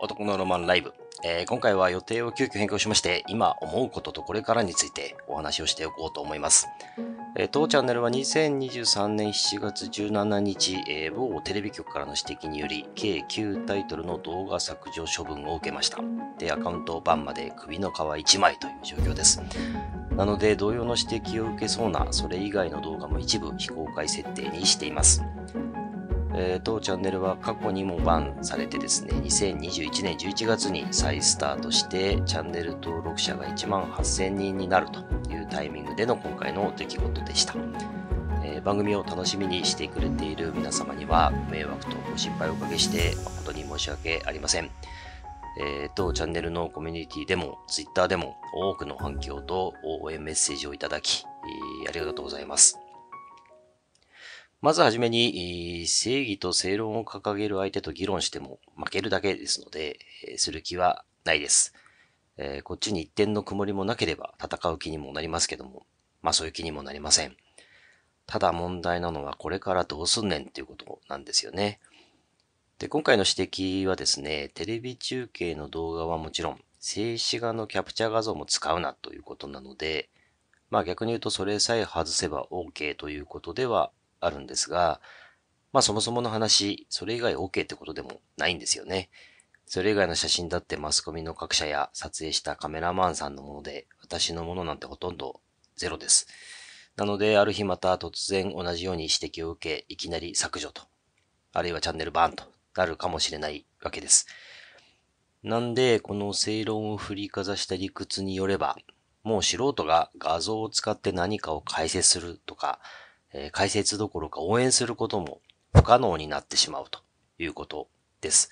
男のロマンライブ、えー、今回は予定を急遽変更しまして今思うこととこれからについてお話をしておこうと思います、えー、当チャンネルは2023年7月17日、えー、某テレビ局からの指摘により計9タイトルの動画削除処分を受けましたでアカウント版まで首の皮1枚という状況ですなので同様の指摘を受けそうなそれ以外の動画も一部非公開設定にしていますえー、当チャンネルは過去にもバンされてですね、2021年11月に再スタートして、チャンネル登録者が1万8000人になるというタイミングでの今回の出来事でした。えー、番組を楽しみにしてくれている皆様には、迷惑とご心配をおかけして、誠に申し訳ありません。えー、当チャンネルのコミュニティでも、Twitter でも、多くの反響と応援メッセージをいただき、えー、ありがとうございます。まずはじめに、正義と正論を掲げる相手と議論しても負けるだけですので、する気はないです。えー、こっちに一点の曇りもなければ戦う気にもなりますけども、まあそういう気にもなりません。ただ問題なのはこれからどうすんねんっていうことなんですよね。で、今回の指摘はですね、テレビ中継の動画はもちろん、静止画のキャプチャー画像も使うなということなので、まあ逆に言うとそれさえ外せば OK ということではあるんですが、まあそもそもの話、それ以外 OK ってことでもないんですよね。それ以外の写真だってマスコミの各社や撮影したカメラマンさんのもので、私のものなんてほとんどゼロです。なので、ある日また突然同じように指摘を受け、いきなり削除と、あるいはチャンネルバーンとなるかもしれないわけです。なんで、この正論を振りかざした理屈によれば、もう素人が画像を使って何かを解説するとか、え解説どころか応援することも不可能になってしまうということです。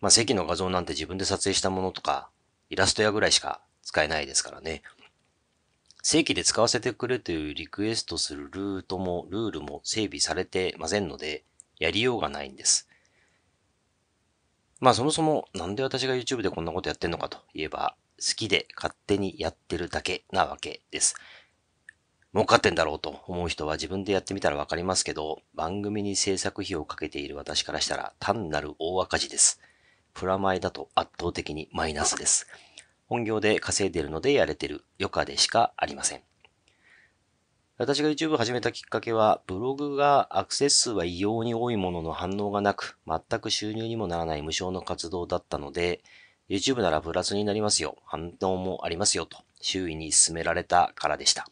まあ、席の画像なんて自分で撮影したものとか、イラストやぐらいしか使えないですからね。正規で使わせてくれというリクエストするルートもルールも整備されてませんので、やりようがないんです。まあそもそもなんで私が YouTube でこんなことやってんのかといえば、好きで勝手にやってるだけなわけです。儲かってんだろうと思う人は自分でやってみたらわかりますけど、番組に制作費をかけている私からしたら単なる大赤字です。プラマイだと圧倒的にマイナスです。本業で稼いでるのでやれてる余暇でしかありません。私が YouTube 始めたきっかけは、ブログがアクセス数は異様に多いものの反応がなく、全く収入にもならない無償の活動だったので、YouTube ならプラスになりますよ、反応もありますよと、周囲に勧められたからでした。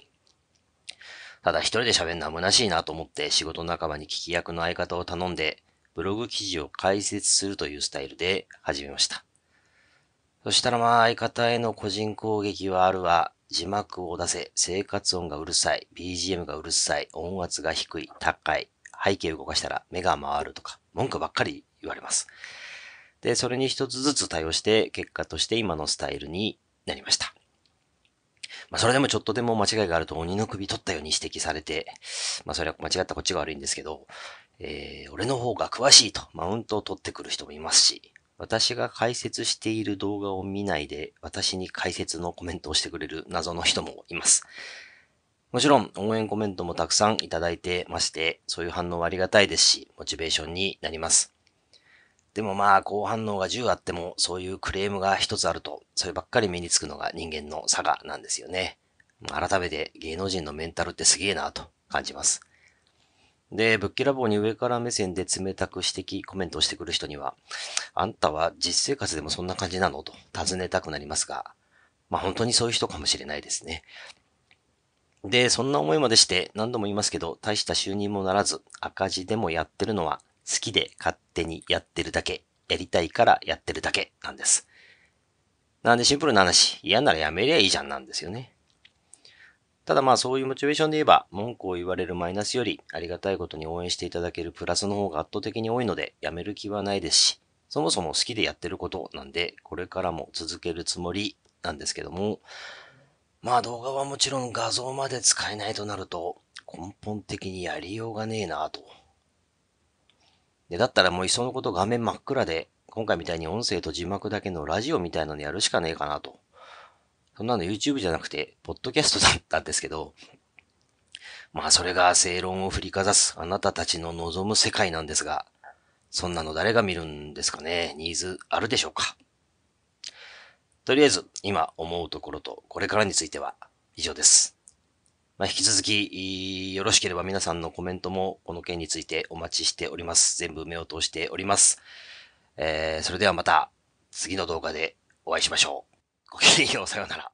ただ一人で喋るのは虚しいなと思って仕事仲間に聞き役の相方を頼んで、ブログ記事を解説するというスタイルで始めました。そしたらまあ相方への個人攻撃はあるわ。字幕を出せ、生活音がうるさい、BGM がうるさい、音圧が低い、高い、背景動かしたら目が回るとか、文句ばっかり言われます。で、それに一つずつ対応して、結果として今のスタイルになりました。まあ、それでもちょっとでも間違いがあると鬼の首取ったように指摘されて、まあ、それは間違ったこっちが悪いんですけど、えー、俺の方が詳しいとマウントを取ってくる人もいますし、私が解説している動画を見ないで、私に解説のコメントをしてくれる謎の人もいます。もちろん、応援コメントもたくさんいただいてまして、そういう反応はありがたいですし、モチベーションになります。でもまあ、高反応が10あっても、そういうクレームが一つあると、そればっかり目につくのが人間の差がなんですよね。改めて芸能人のメンタルってすげえなと感じます。で、ぶっきらぼうに上から目線で冷たく指摘、コメントをしてくる人には、あんたは実生活でもそんな感じなのと尋ねたくなりますが、まあ本当にそういう人かもしれないですね。で、そんな思いまでして何度も言いますけど、大した収入もならず、赤字でもやってるのは好きで勝手にやってるだけ、やりたいからやってるだけなんです。なんでシンプルな話、嫌ならやめりゃいいじゃんなんですよね。ただまあそういうモチベーションで言えば、文句を言われるマイナスより、ありがたいことに応援していただけるプラスの方が圧倒的に多いので、やめる気はないですし、そもそも好きでやってることなんで、これからも続けるつもりなんですけども、まあ動画はもちろん画像まで使えないとなると、根本的にやりようがねえなぁとで、だったらもういっそのこと画面真っ暗で、今回みたいに音声と字幕だけのラジオみたいなのやるしかねえかなと。そんなの YouTube じゃなくて、ポッドキャストだったんですけど、まあそれが正論を振りかざすあなたたちの望む世界なんですが、そんなの誰が見るんですかねニーズあるでしょうかとりあえず、今思うところとこれからについては以上です。まあ、引き続き、よろしければ皆さんのコメントもこの件についてお待ちしております。全部目を通しております。えー、それではまた次の動画でお会いしましょう。ごきげんよう、さようなら。